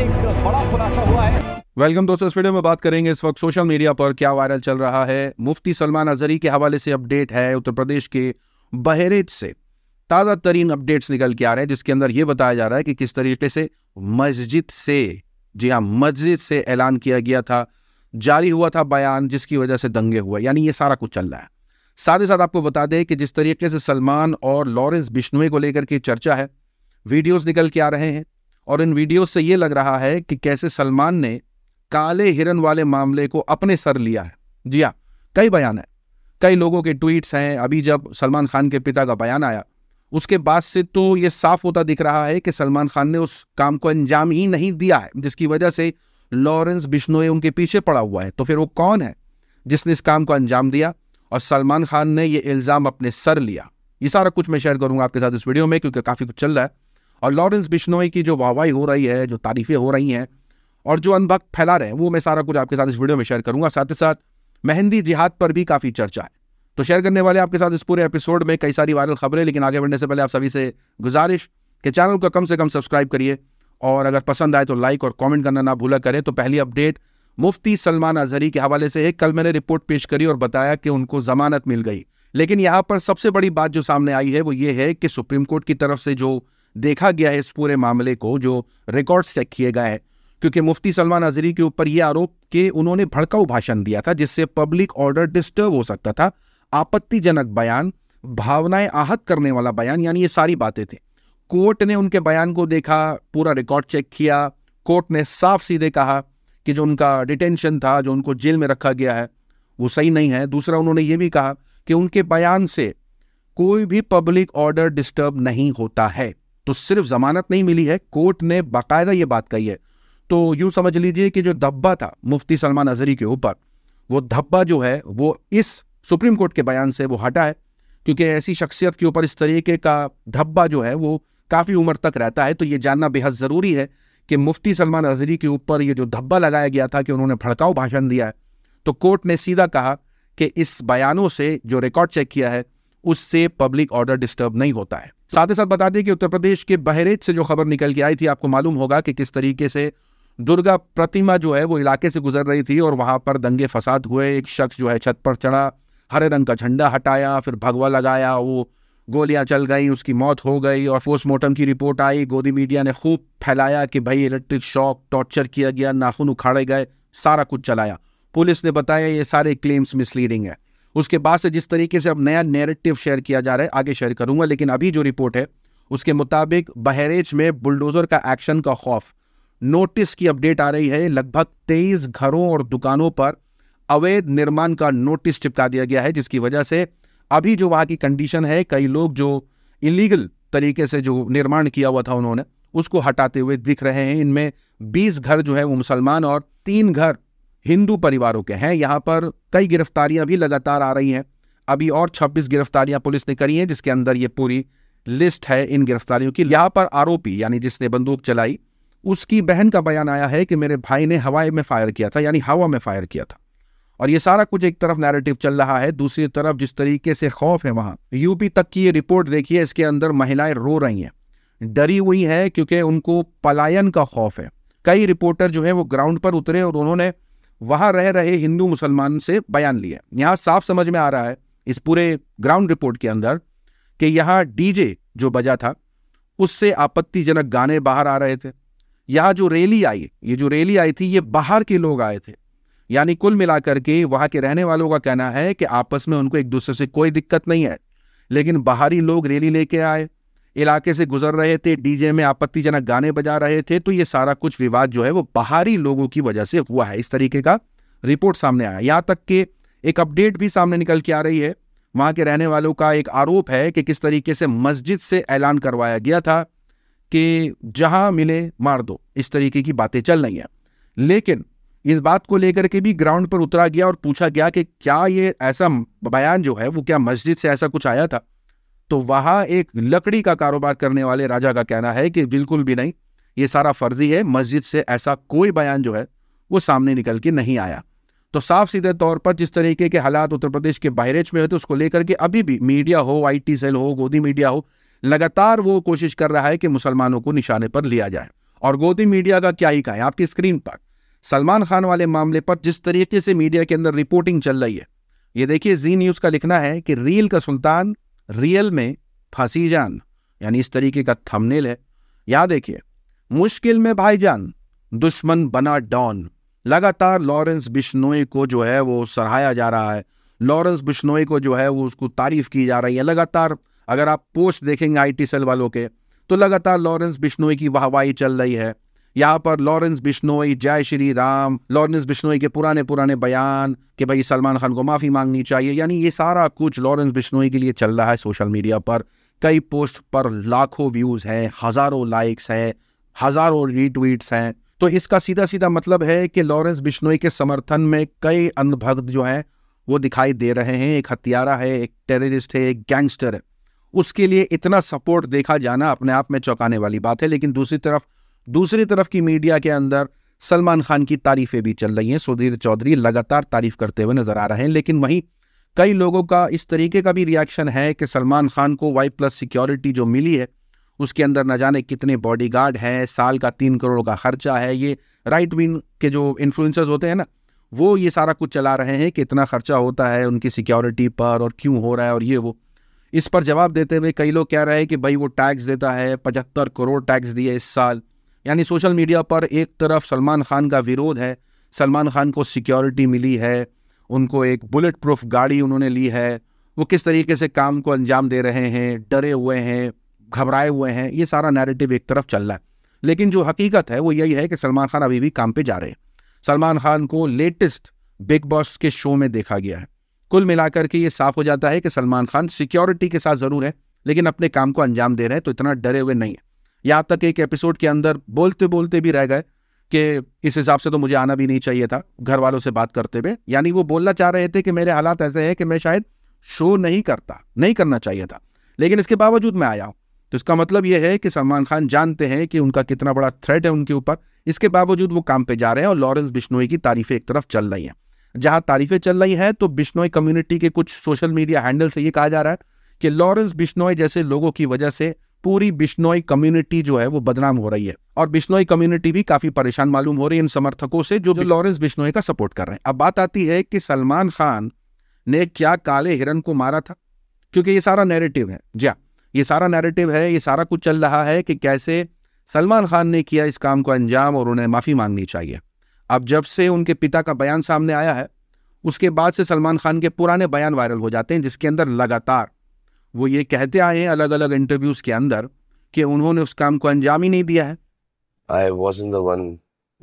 एक बड़ा खुलासा हुआ है वेलकम दोस्तों इस वीडियो में बात करेंगे इस वक्त सोशल मीडिया पर क्या वायरल चल रहा है मुफ्ती सलमान अजहरी के हवाले से अपडेट है उत्तर प्रदेश के बहरेज से ताज़ा तरीन अपडेट्स निकल के आ रहे हैं जिसके अंदर ये बताया जा रहा है कि किस तरीके से मस्जिद से जी हाँ मस्जिद से ऐलान किया गया था जारी हुआ था बयान जिसकी वजह से दंगे हुए यानी ये सारा कुछ चल रहा है साथ ही साथ आपको बता दें कि जिस तरीके से सलमान और लॉरेंस बिश्नोई को लेकर के चर्चा है वीडियोस निकल के आ रहे हैं और इन वीडियो से ये लग रहा है कि कैसे सलमान ने काले हिरन वाले मामले को अपने सर लिया है जी हाँ कई बयान है कई लोगों के ट्वीट्स हैं अभी जब सलमान खान के पिता का बयान आया उसके बाद से तो ये साफ होता दिख रहा है कि सलमान खान ने उस काम को अंजाम ही नहीं दिया है जिसकी वजह से लॉरेंस बिश्नोए उनके पीछे पड़ा हुआ है तो फिर वो कौन है जिसने इस काम को अंजाम दिया और सलमान खान ने ये इल्ज़ाम अपने सर लिया ये सारा कुछ मैं शेयर करूंगा आपके साथ इस वीडियो में क्योंकि काफ़ी कुछ चल रहा है और लॉरेंस बिश्नोई की जो वाहवाही हो रही है जो तारीफ़ें हो रही हैं और जो अनभक्त फैला रहे हैं वो मैं सारा कुछ आपके साथ इस वीडियो में शेयर करूंगा साथ ही साथ मेहंदी जिहाद पर भी काफ़ी चर्चा है तो शेयर करने वाले आपके साथ इस पूरे एपिसोड में कई सारी वायरल खबरें लेकिन आगे बढ़ने से पहले आप सभी से गुजारिश कि चैनल को कम से कम सब्सक्राइब करिए और अगर पसंद आए तो लाइक और कमेंट करना ना भूला करें तो पहली अपडेट मुफ्ती सलमान अजहरी के हवाले से एक कल मैंने रिपोर्ट पेश करी और बताया कि उनको जमानत मिल गई लेकिन यहाँ पर सबसे बड़ी बात जो सामने आई है वो ये है कि सुप्रीम कोर्ट की तरफ से जो देखा गया है इस पूरे मामले को जो रिकॉर्ड्स चेक किए गए हैं क्योंकि मुफ्ती सलमान अजरी के ऊपर ये आरोप कि उन्होंने भड़काऊ भाषण दिया था जिससे पब्लिक ऑर्डर डिस्टर्ब हो सकता था आपत्तिजनक बयान भावनाएं आहत करने वाला बयान यानी ये सारी बातें थी कोर्ट ने उनके बयान को देखा पूरा रिकॉर्ड चेक किया कोर्ट ने साफ सीधे कहा कि जो उनका डिटेंशन था जो उनको जेल में रखा गया है वो सही नहीं है दूसरा उन्होंने ये भी कहा कि उनके बयान से कोई भी पब्लिक ऑर्डर डिस्टर्ब नहीं होता है तो सिर्फ जमानत नहीं मिली है कोर्ट ने बाकायदा यह बात कही है तो यूं समझ लीजिए कि जो धब्बा था मुफ्ती सलमान अजहरी के ऊपर वो धब्बा जो है वो इस सुप्रीम कोर्ट के बयान से वो हटा है क्योंकि ऐसी शख्सियत के ऊपर इस तरीके का धब्बा जो है वो काफ़ी उम्र तक रहता है तो ये जानना बेहद ज़रूरी है कि मुफ्ती सलमान अजहरी के ऊपर ये जो धब्बा लगाया गया था कि उन्होंने भड़काऊ भाषण दिया है तो कोर्ट ने सीधा कहा कि इस बयानों से जो रिकॉर्ड चेक किया है उससे पब्लिक ऑर्डर डिस्टर्ब नहीं होता है साथ ही साथ बता दें कि उत्तर प्रदेश के बहरेज से जो खबर निकल के आई थी आपको मालूम होगा कि किस तरीके से दुर्गा प्रतिमा जो है वो इलाके से गुजर रही थी और वहां पर दंगे फसाद हुए एक शख्स जो है छत पर चढ़ा हरे रंग का झंडा हटाया फिर भगवा लगाया वो गोलियां चल गई उसकी मौत हो गई और पोस्टमार्टम की रिपोर्ट आई गोदी मीडिया ने खूब फैलाया कि भाई इलेक्ट्रिक शॉक टॉर्चर किया गया नाखून उखाड़े गए सारा कुछ चलाया पुलिस ने बताया ये सारे क्लेम्स मिसलीडिंग है उसके बाद से जिस तरीके से अब नया नैरेटिव शेयर किया जा रहा है आगे शेयर करूंगा लेकिन अभी जो रिपोर्ट है उसके मुताबिक बहरेज में बुलडोजर का एक्शन का खौफ नोटिस की अपडेट आ रही है लगभग तेईस घरों और दुकानों पर अवैध निर्माण का नोटिस चिपका दिया गया है जिसकी वजह से अभी जो वहाँ की कंडीशन है कई लोग जो इलीगल तरीके से जो निर्माण किया हुआ था उन्होंने उसको हटाते हुए दिख रहे हैं इनमें 20 घर जो है वो मुसलमान और तीन घर हिंदू परिवारों के हैं यहाँ पर कई गिरफ्तारियां भी लगातार आ रही हैं अभी और 26 गिरफ्तारियां पुलिस ने करी हैं जिसके अंदर ये पूरी लिस्ट है इन गिरफ्तारियों की यहाँ पर आरोपी यानी जिसने बंदूक चलाई उसकी बहन का बयान आया है कि मेरे भाई ने हवाई में फायर किया था यानी हवा में फायर किया था और ये सारा कुछ एक तरफ नैरेटिव चल रहा है दूसरी तरफ जिस तरीके से खौफ है वहाँ यूपी तक की ये रिपोर्ट देखिए इसके अंदर महिलाएं रो रही हैं डरी हुई है क्योंकि उनको पलायन का खौफ है कई रिपोर्टर जो है वो ग्राउंड पर उतरे और उन्होंने वहां रह रहे हिंदू मुसलमान से बयान लिए यहां साफ समझ में आ रहा है इस पूरे ग्राउंड रिपोर्ट के अंदर कि यहां डीजे जो बजा था उससे आपत्तिजनक गाने बाहर आ रहे थे यहां जो रैली आई ये जो रैली आई थी ये बाहर के लोग आए थे यानी कुल मिलाकर के वहां के रहने वालों का कहना है कि आपस में उनको एक दूसरे से कोई दिक्कत नहीं है लेकिन बाहरी लोग रैली लेके आए इलाके से गुजर रहे थे डीजे में आपत्तिजनक गाने बजा रहे थे तो ये सारा कुछ विवाद जो है वो बाहरी लोगों की वजह से हुआ है इस तरीके का रिपोर्ट सामने आया यहाँ तक कि एक अपडेट भी सामने निकल के आ रही है वहाँ के रहने वालों का एक आरोप है कि किस तरीके से मस्जिद से ऐलान करवाया गया था कि जहाँ मिले मार दो इस तरीके की बातें चल रही हैं लेकिन इस बात को लेकर के भी ग्राउंड पर उतरा गया और पूछा गया कि क्या ये ऐसा बयान जो है वो क्या मस्जिद से ऐसा कुछ आया था तो वहां एक लकड़ी का कारोबार करने वाले राजा का कहना है कि बिल्कुल भी नहीं ये सारा फर्जी है मस्जिद से ऐसा कोई बयान जो है वो सामने निकल के नहीं आया तो साफ सीधे तौर पर जिस तरीके के हालात उत्तर प्रदेश के बाहरेज में है तो उसको लेकर के अभी भी मीडिया हो आईटी सेल हो गोदी मीडिया हो लगातार वो कोशिश कर रहा है कि मुसलमानों को निशाने पर लिया जाए और गोदी मीडिया का क्या ही कहें आपकी स्क्रीन पर सलमान खान वाले मामले पर जिस तरीके से मीडिया के अंदर रिपोर्टिंग चल रही है ये देखिए जी न्यूज़ का लिखना है कि रील का सुल्तान रियल में फंसी जान यानी इस तरीके का थंबनेल है या देखिए मुश्किल में भाईजान दुश्मन बना डॉन लगातार लॉरेंस बिश्नोई को जो है वो सराहाया जा रहा है लॉरेंस बिश्नोई को जो है वो उसको तारीफ की जा रही है लगातार अगर आप पोस्ट देखेंगे आईटी सेल वालों के तो लगातार लॉरेंस बिश्नोई की वाहवाही चल रही है यहाँ पर लॉरेंस बिश्नोई जय श्री राम लॉरेंस बिश्नोई के पुराने पुराने बयान कि भाई सलमान खान को माफ़ी मांगनी चाहिए यानी ये सारा कुछ लॉरेंस बिश्नोई के लिए चल रहा है सोशल मीडिया पर कई पोस्ट पर लाखों व्यूज़ हैं हज़ारों लाइक्स हैं हज़ारों रीट्वीट्स हैं तो इसका सीधा सीधा मतलब है कि लॉरेंस बिश्नोई के समर्थन में कई अंधभक्त जो हैं वो दिखाई दे रहे हैं एक हत्यारा है एक टेररिस्ट है एक गैंगस्टर है उसके लिए इतना सपोर्ट देखा जाना अपने आप में चौंकाने वाली बात है लेकिन दूसरी तरफ दूसरी तरफ की मीडिया के अंदर सलमान खान की तारीफें भी चल रही हैं सुधीर चौधरी लगातार तारीफ करते हुए नजर आ रहे हैं लेकिन वहीं कई लोगों का इस तरीके का भी रिएक्शन है कि सलमान खान को वाई प्लस सिक्योरिटी जो मिली है उसके अंदर न जाने कितने बॉडीगार्ड हैं साल का तीन करोड़ का खर्चा है ये राइट विंग के जो इन्फ्लुएंसर्स होते हैं ना वो ये सारा कुछ चला रहे हैं कि इतना खर्चा होता है उनकी सिक्योरिटी पर और क्यों हो रहा है और ये वो इस पर जवाब देते हुए कई लोग कह रहे हैं कि भाई वो टैक्स देता है पचहत्तर करोड़ टैक्स दिए इस साल यानी सोशल मीडिया पर एक तरफ सलमान खान का विरोध है सलमान खान को सिक्योरिटी मिली है उनको एक बुलेट प्रूफ गाड़ी उन्होंने ली है वो किस तरीके से काम को अंजाम दे रहे हैं डरे हुए हैं घबराए हुए हैं ये सारा नैरेटिव एक तरफ चल रहा है लेकिन जो हकीकत है वो यही है कि सलमान खान अभी भी काम पे जा रहे हैं सलमान खान को लेटेस्ट बिग बॉस के शो में देखा गया है कुल मिलाकर के ये साफ हो जाता है कि सलमान खान सिक्योरिटी के साथ ज़रूर है लेकिन अपने काम को अंजाम दे रहे हैं तो इतना डरे हुए नहीं है यहाँ तक एक एपिसोड के अंदर बोलते बोलते भी रह गए कि इस हिसाब से तो मुझे आना भी नहीं चाहिए था घर वालों से बात करते हुए यानी वो बोलना चाह रहे थे कि मेरे हालात ऐसे हैं कि मैं शायद शो नहीं करता नहीं करना चाहिए था लेकिन इसके बावजूद मैं आया तो इसका मतलब यह है कि सलमान खान जानते हैं कि उनका कितना बड़ा थ्रेट है उनके ऊपर इसके बावजूद वो काम पे जा रहे हैं और लॉरेंस बिश्नोई की तारीफें एक तरफ चल रही हैं जहां तारीफें चल रही हैं तो बिश्नोई कम्युनिटी के कुछ सोशल मीडिया हैंडल से ये कहा जा रहा है कि लॉरेंस बिश्नोई जैसे लोगों की वजह से पूरी बिश्नोई कम्युनिटी जो है वो बदनाम हो रही है और बिश्नोई कम्युनिटी भी काफी परेशान मालूम हो रही है इन समर्थकों से जो, जो लॉरेंस बिश्नोई का सपोर्ट कर रहे हैं अब बात आती है कि सलमान खान ने क्या काले हिरन को मारा था क्योंकि ये सारा नैरेटिव है जी हाँ, ये सारा नैरेटिव है ये सारा कुछ चल रहा है कि कैसे सलमान खान ने किया इस काम को अंजाम और उन्हें माफ़ी मांगनी चाहिए अब जब से उनके पिता का बयान सामने आया है उसके बाद से सलमान खान के पुराने बयान वायरल हो जाते हैं जिसके अंदर लगातार वो ये कहते आए हैं अलग अलग इंटरव्यूज के अंदर कि उन्होंने उस काम को अंजाम ही नहीं दिया है I wasn't the one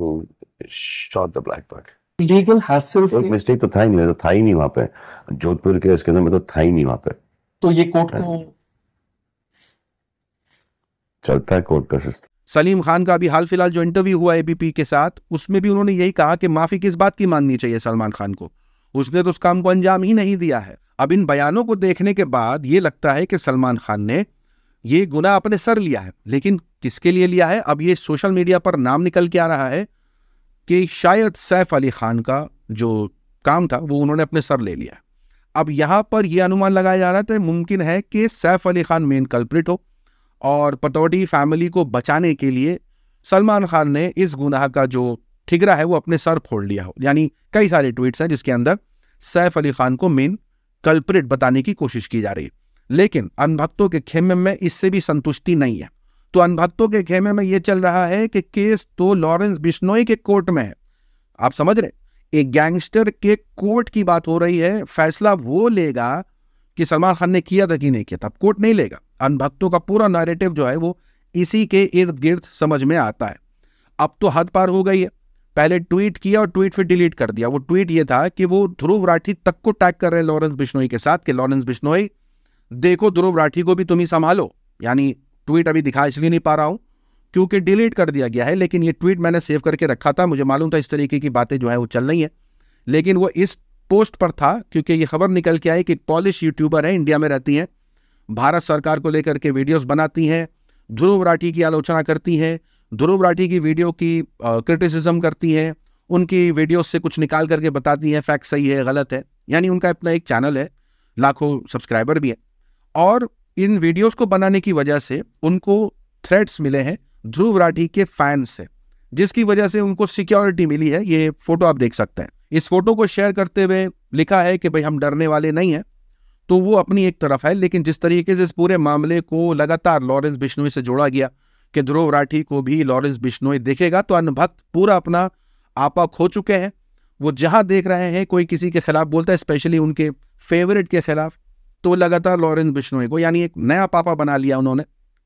who shot the black mistake तो था ही नहीं तो था ही नहीं पे जोधपुर के इसके अंदर तो था ही नहीं पे तो ये कोर्ट को चलता है कोर्ट का सिस्टम सलीम खान का अभी हाल फिलहाल जो इंटरव्यू हुआ एबीपी के साथ उसमें भी उन्होंने यही कहा कि माफी किस बात की मांगनी चाहिए सलमान खान को उसने तो उस काम को अंजाम ही नहीं दिया है अब इन बयानों को देखने के बाद ये लगता है कि सलमान खान ने ये गुना अपने सर लिया है लेकिन किसके लिए लिया है अब ये सोशल मीडिया पर नाम निकल के आ रहा है कि शायद सैफ अली खान का जो काम था वो उन्होंने अपने सर ले लिया अब यहाँ पर यह अनुमान लगाया जा रहा था तो मुमकिन है कि सैफ अली खान मेन कल्प्रिट हो और पटौडी फैमिली को बचाने के लिए सलमान खान ने इस गुनाह का जो ठिगरा है वो अपने सर फोड़ लिया हो यानी कई सारे ट्वीट्स हैं जिसके अंदर सैफ अली खान को मेन कल्परेट बताने की कोशिश की जा रही है लेकिन अनभक्तों के खेमे में इससे भी संतुष्टि नहीं है तो अनभक्तों के खेमे में यह चल रहा है कि केस तो लॉरेंस बिश्नोई के कोर्ट में है आप समझ रहे एक गैंगस्टर के कोर्ट की बात हो रही है फैसला वो लेगा कि सलमान खान ने किया था कि नहीं किया था कोर्ट नहीं लेगा अनभक्तों का पूरा नैरेटिव जो है वो इसी के इर्द गिर्द समझ में आता है अब तो हद पार हो गई है पहले ट्वीट किया और ट्वीट फिर डिलीट कर दिया वो ट्वीट ये था कि वो ध्रुव राठी तक को टैग कर रहे हैं लॉरेंस बिश्नोई के साथ कि लॉरेंस बिश्नोई देखो ध्रुव राठी को भी तुम ही संभालो यानी ट्वीट अभी दिखा इसलिए नहीं पा रहा हूं क्योंकि डिलीट कर दिया गया है लेकिन ये ट्वीट मैंने सेव करके रखा था मुझे मालूम था इस तरीके की बातें जो है वो चल रही है लेकिन वो इस पोस्ट पर था क्योंकि ये खबर निकल के आई कि पॉलिश यूट्यूबर है इंडिया में रहती हैं भारत सरकार को लेकर के वीडियोस बनाती हैं ध्रुव राठी की आलोचना करती हैं ध्रुव राठी की वीडियो की क्रिटिसिज्म करती हैं उनकी वीडियोस से कुछ निकाल करके बताती हैं फैक्ट सही है गलत है यानी उनका अपना एक चैनल है लाखों सब्सक्राइबर भी हैं और इन वीडियोस को बनाने की वजह से उनको थ्रेट्स मिले हैं ध्रुव राठी के फैंस से जिसकी वजह से उनको सिक्योरिटी मिली है ये फोटो आप देख सकते हैं इस फोटो को शेयर करते हुए लिखा है कि भाई हम डरने वाले नहीं हैं तो वो अपनी एक तरफ है लेकिन जिस तरीके से इस पूरे मामले को लगातार लॉरेंस बिश्नोई से जोड़ा गया कि ध्रुव राठी को भी लॉरेंस बिश्नोई देखेगा तो अनभक्त पूरा अपना आपा खो चुके हैं वो जहां देख रहे हैं कोई किसी के खिलाफ बोलता है स्पेशली उनके फेवरेट के खिलाफ तो लगातार लॉरेंस बिश्नोई को यानी एक नया पापा बना लिया उन्होंने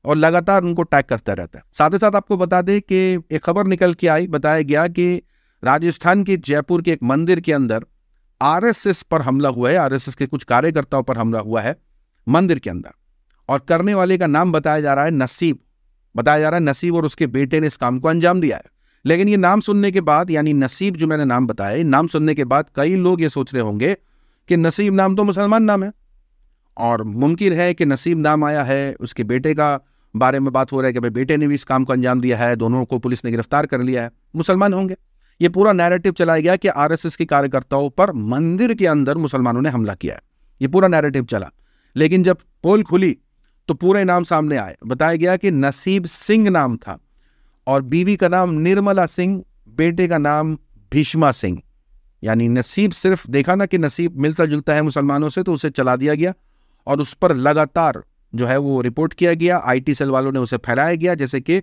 और लगातार उनको टैग करता रहता है साथ ही साथ आपको बता दें कि एक खबर निकल के आई बताया गया कि राजस्थान के जयपुर के एक मंदिर के अंदर आरएसएस पर हमला हुआ है आरएसएस के कुछ कार्यकर्ताओं पर हमला हुआ है मंदिर के अंदर और करने वाले का नाम बताया जा रहा है नसीब बताया जा रहा है नसीब और उसके बेटे ने इस काम को अंजाम दिया है लेकिन ये नाम सुनने के बाद यानी नसीब जो मैंने नाम बताया नाम सुनने के बाद कई लोग ये सोच रहे होंगे कि नसीब नाम तो मुसलमान नाम है और मुमकिन है कि नसीब नाम आया है उसके बेटे का बारे में बात हो रहा है कि भाई बेटे ने भी इस काम को अंजाम दिया है दोनों को पुलिस ने गिरफ्तार कर लिया है मुसलमान होंगे ये पूरा नैरेटिव चलाया गया कि आरएसएस के कार्यकर्ताओं पर मंदिर के अंदर मुसलमानों ने हमला किया है ये पूरा नैरेटिव चला लेकिन जब पोल खुली तो पूरे नाम सामने आए बताया गया कि नसीब सिंह नाम था और बीवी का नाम निर्मला सिंह बेटे का नाम भीष्मा सिंह यानी नसीब सिर्फ देखा ना कि नसीब मिलता जुलता है मुसलमानों से तो उसे चला दिया गया और उस पर लगातार जो है वो रिपोर्ट किया गया आईटी सेल वालों ने उसे फैलाया गया जैसे कि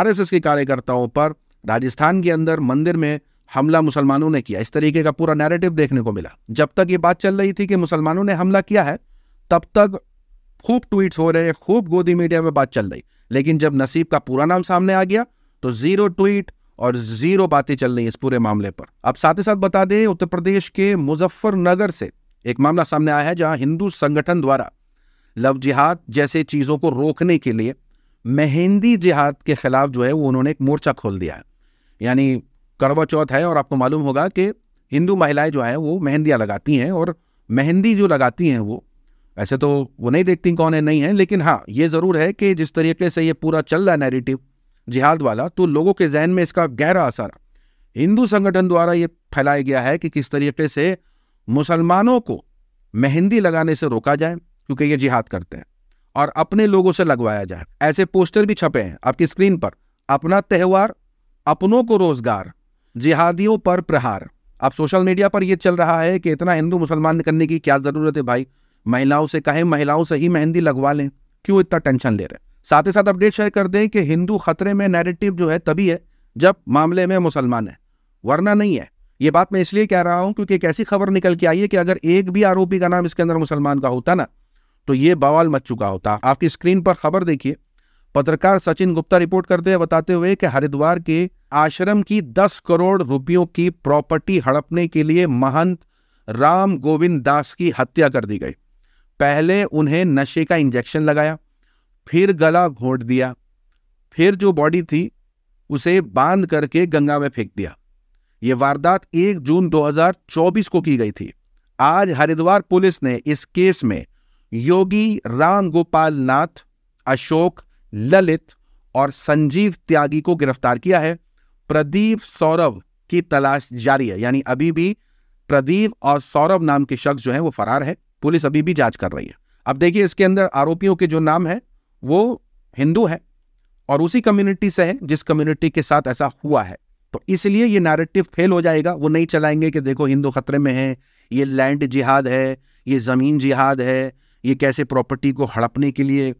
आरएसएस के कार्यकर्ताओं पर राजस्थान के अंदर मंदिर में हमला मुसलमानों ने किया इस तरीके का पूरा नैरेटिव देखने को मिला जब तक ये बात चल रही थी कि मुसलमानों ने हमला किया है तब तक खूब ट्वीट हो रहे हैं खूब गोदी मीडिया में बात चल रही लेकिन जब नसीब का पूरा नाम सामने आ गया तो जीरो ट्वीट और जीरो बातें चल रही इस पूरे मामले पर अब साथ ही साथ बता दें उत्तर प्रदेश के मुजफ्फरनगर से एक मामला सामने आया है जहां हिंदू संगठन द्वारा लव जिहाद जैसे चीज़ों को रोकने के लिए मेहंदी जिहाद के खिलाफ जो है वो उन्होंने एक मोर्चा खोल दिया है यानी करवा चौथ है और आपको मालूम होगा कि हिंदू महिलाएं जो है वो मेहंदियां लगाती हैं और मेहंदी जो लगाती हैं वो ऐसे तो वो नहीं देखती कौन है नहीं है लेकिन हाँ ये ज़रूर है कि जिस तरीके से ये पूरा चल रहा है नेरेटिव जिहाद वाला तो लोगों के जहन में इसका गहरा असर हिंदू संगठन द्वारा ये फैलाया गया है कि किस तरीके से मुसलमानों को मेहंदी लगाने से रोका जाए क्योंकि ये जिहाद करते हैं और अपने लोगों से लगवाया जाए ऐसे पोस्टर भी छपे हैं आपकी स्क्रीन पर अपना त्यौहार अपनों को रोजगार जिहादियों पर प्रहार अब सोशल मीडिया पर यह चल रहा है कि इतना हिंदू मुसलमान करने की क्या ज़रूरत है भाई महिलाओं से कहें महिलाओं से ही मेहंदी लगवा लें क्यों इतना टेंशन ले रहे हैं साथ ही साथ अपडेट शेयर कर दें कि हिंदू खतरे में नैरेटिव जो है तभी है जब मामले में मुसलमान है वरना नहीं है ये बात मैं इसलिए कह रहा हूं क्योंकि एक ऐसी खबर निकल के आई है कि अगर एक भी आरोपी का नाम इसके अंदर मुसलमान का होता ना तो ये बवाल मच चुका होता आपकी स्क्रीन पर खबर देखिए पत्रकार सचिन गुप्ता रिपोर्ट करते हैं बताते हुए कि हरिद्वार के आश्रम की दस करोड़ रुपयों की प्रॉपर्टी हड़पने के लिए महंत राम गोविंद दास की हत्या कर दी गई पहले उन्हें नशे का इंजेक्शन लगाया फिर गला घोट दिया फिर जो बॉडी थी उसे बांध करके गंगा में फेंक दिया ये वारदात 1 जून 2024 को की गई थी आज हरिद्वार पुलिस ने इस केस में योगी राम गोपाल नाथ अशोक ललित और संजीव त्यागी को गिरफ्तार किया है प्रदीप सौरभ की तलाश जारी है यानी अभी भी प्रदीप और सौरभ नाम के शख्स जो है वो फरार है पुलिस अभी भी जांच कर रही है अब देखिए इसके अंदर आरोपियों के जो नाम है वो हिंदू है और उसी कम्युनिटी से है जिस कम्युनिटी के साथ ऐसा हुआ है तो इसलिए ये नैरेटिव फेल हो जाएगा वो नहीं चलाएंगे कि देखो हिंदू खतरे में है ये लैंड जिहाद है ये ज़मीन जिहाद है ये कैसे प्रॉपर्टी को हड़पने के लिए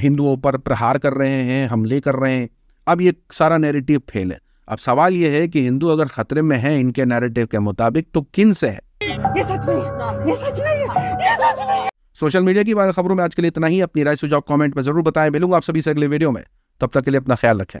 हिंदुओं पर प्रहार कर रहे हैं हमले कर रहे हैं अब ये सारा नैरेटिव फेल है अब सवाल ये है कि हिंदू अगर खतरे में है इनके नैरेटिव के मुताबिक तो किन से है ये सच नहीं हाँ। ये सच नहीं है ये सच नहीं है सोशल मीडिया की खबरों में आज के लिए इतना ही अपनी राय सुझाव कमेंट में जरूर बताएं मिलूंगा आप सभी से अगले वीडियो में तब तक के लिए अपना ख्याल रखें